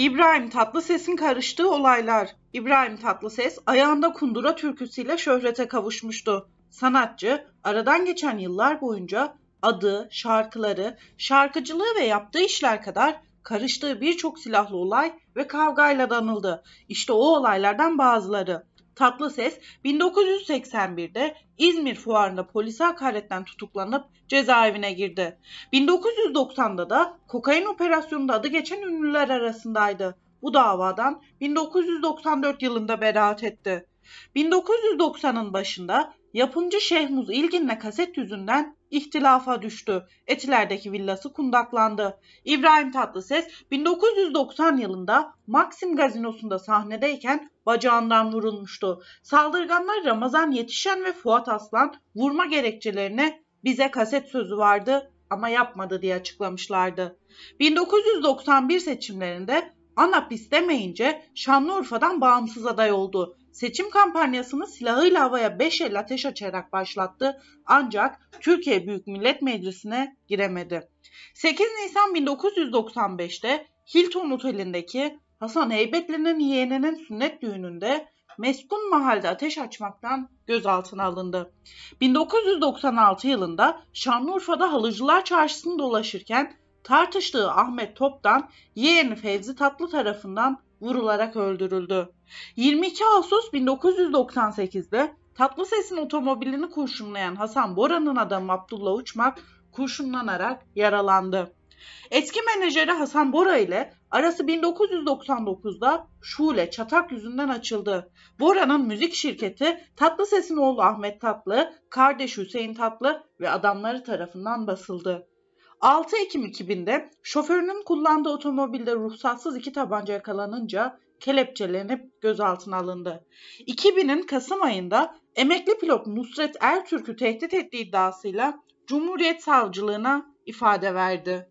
İbrahim Tatlıses'in karıştığı olaylar. İbrahim Tatlıses ayağında kundura türküsüyle şöhrete kavuşmuştu. Sanatçı aradan geçen yıllar boyunca adı, şarkıları, şarkıcılığı ve yaptığı işler kadar karıştığı birçok silahlı olay ve kavgayla danıldı. İşte o olaylardan bazıları. Tatlı Ses 1981'de İzmir fuarında polise hakaretten tutuklanıp cezaevine girdi. 1990'da da kokain operasyonunda adı geçen ünlüler arasındaydı. Bu davadan 1994 yılında beraat etti. 1990'ın başında yapımcı Şehmuz İlgin'le kaset yüzünden ihtilafa düştü. Etiler'deki villası kundaklandı. İbrahim Tatlıses 1990 yılında Maxim gazinosunda sahnedeyken bacağından vurulmuştu. Saldırganlar Ramazan Yetişen ve Fuat Aslan vurma gerekçelerine bize kaset sözü vardı ama yapmadı diye açıklamışlardı. 1991 seçimlerinde ANAP istemeyince Şanlıurfa'dan bağımsız aday oldu. Seçim kampanyasını silahıyla havaya 5 el ateş açarak başlattı ancak Türkiye Büyük Millet Meclisi'ne giremedi. 8 Nisan 1995'te Hilton Oteli'ndeki Hasan Heybetli'nin yeğeninin sünnet düğününde meskun mahalde ateş açmaktan gözaltına alındı. 1996 yılında Şanlıurfa'da Halıcılar Çarşısı'nda dolaşırken tartıştığı Ahmet Top'tan yeğeni Fevzi Tatlı tarafından vurularak öldürüldü. 22 Ağustos 1998'de Tatlı Ses'in otomobilini kurşunlayan Hasan Bora'nın adamı Abdullah Uçmak kurşunlanarak yaralandı. Eski menajeri Hasan Bora ile arası 1999'da Şule Çatak yüzünden açıldı. Bora'nın müzik şirketi Tatlı Ses'in oğlu Ahmet Tatlı, kardeş Hüseyin Tatlı ve adamları tarafından basıldı. 6 Ekim 2000'de şoförünün kullandığı otomobilde ruhsatsız iki tabanca yakalanınca kelepçelenip gözaltına alındı. 2000'in Kasım ayında emekli pilot Nusret Ertürk'ü tehdit ettiği iddiasıyla Cumhuriyet Savcılığına ifade verdi.